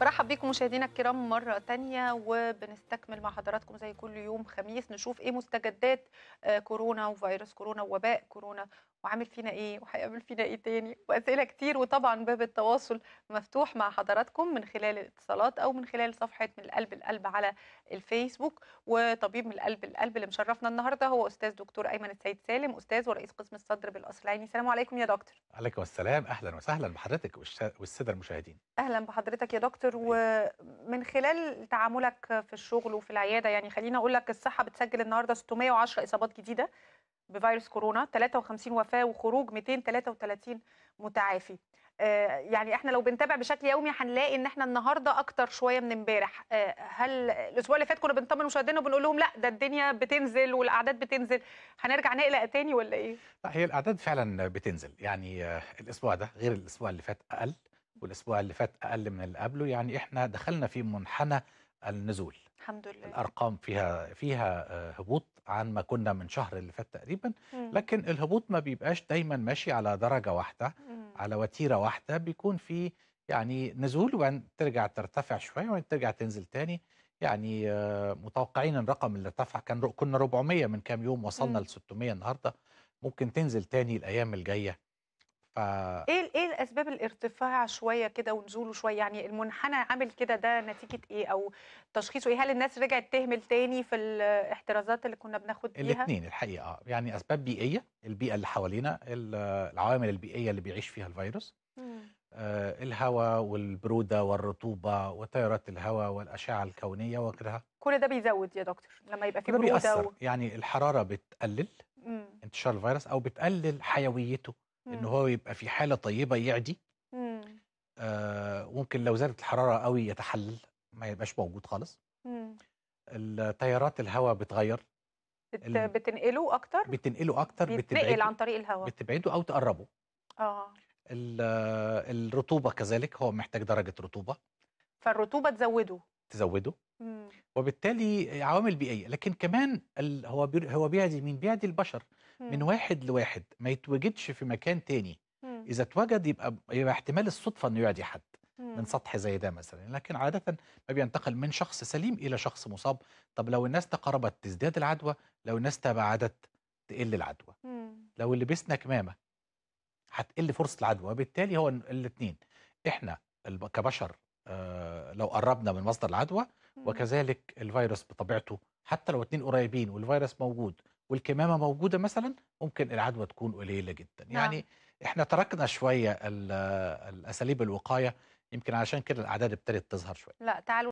برحب بيكم مشاهدينا الكرام مرة تانية وبنستكمل مع حضراتكم زي كل يوم خميس نشوف ايه مستجدات آه، كورونا وفيروس كورونا ووباء كورونا وعامل فينا ايه وهيقابل فينا ايه تاني واسئله كتير وطبعا باب التواصل مفتوح مع حضراتكم من خلال الاتصالات او من خلال صفحه من القلب القلب على الفيسبوك وطبيب من القلب القلب اللي مشرفنا النهارده هو استاذ دكتور ايمن السيد سالم استاذ ورئيس قسم الصدر بالقصر العيني السلام عليكم يا دكتور عليكم السلام اهلا وسهلا بحضرتك والساده المشاهدين اهلا بحضرتك يا دكتور ومن خلال تعاملك في الشغل وفي العياده يعني خلينا اقول لك الصحه بتسجل النهارده 610 اصابات جديده بفيروس كورونا 53 وفاه وخروج 233 متعافي آه، يعني احنا لو بنتابع بشكل يومي هنلاقي ان احنا النهارده اكتر شويه من امبارح آه، هل الاسبوع اللي فات كنا بنطمن مشاهدينا وبنقول لهم لا ده الدنيا بتنزل والاعداد بتنزل هنرجع نقلق تاني ولا ايه لا هي الاعداد فعلا بتنزل يعني آه، الاسبوع ده غير الاسبوع اللي فات اقل والاسبوع اللي فات اقل من اللي قبله يعني احنا دخلنا في منحنى النزول الحمد لله الارقام فيها فيها هبوط عن ما كنا من شهر اللي فات تقريبا مم. لكن الهبوط ما بيبقاش دايما ماشي على درجه واحده مم. على وتيره واحده بيكون في يعني نزول وبعدين ترجع ترتفع شويه وبعدين ترجع تنزل تاني يعني آه، متوقعين الرقم اللي ارتفع كان كنا 400 من كام يوم وصلنا ل 600 النهارده ممكن تنزل تاني الايام الجايه ف... آه. ايه ايه الاسباب الارتفاع شويه كده ونزوله شويه يعني المنحنى عامل كده ده نتيجه ايه او تشخيصه ايه هل الناس رجعت تهمل تاني في الاحترازات اللي كنا بناخد بيها الاثنين الحقيقه آه. يعني اسباب بيئيه البيئه اللي حوالينا العوامل البيئيه اللي بيعيش فيها الفيروس آه الهواء والبروده والرطوبه وتيارات الهواء والاشعه الكونيه وغيرها كل ده بيزود يا دكتور لما يبقى في بروده بيأثر و... يعني الحراره بتقلل مم. انتشار الفيروس او بتقلل حيويته ان هو يبقى في حاله طيبه يعدي آه ممكن لو زادت الحراره قوي يتحلل ما يبقاش موجود خالص التيارات الهواء بتغير بتنقله اكتر بتنقله اكتر بتنقل عن طريق الهواء بتبعده او تقربه اه الرطوبه كذلك هو محتاج درجه رطوبه فالرطوبه تزوده تزوده إمم. وبالتالي عوامل بيئيه لكن كمان ال... هو هو بيعدي مين بيعدي البشر من إمم. واحد لواحد ما يتوجدش في مكان تاني إمم. اذا اتوجد يبقى يبقى احتمال الصدفه انه يعدي حد من سطح زي ده مثلا لكن عاده ما بينتقل من شخص سليم الى شخص مصاب طب لو الناس تقربت تزداد العدوى لو الناس تباعدت تقل العدوى مم. لو لبسنا كمامه هتقل فرصه العدوى وبالتالي هو الاثنين احنا كبشر لو قربنا من مصدر العدوى وكذلك الفيروس بطبيعته حتى لو اتنين قريبين والفيروس موجود والكمامه موجوده مثلا ممكن العدوى تكون قليله جدا نعم. يعني احنا تركنا شويه الاساليب الوقايه يمكن علشان كده الاعداد ابتدت تظهر شويه لا تعالوا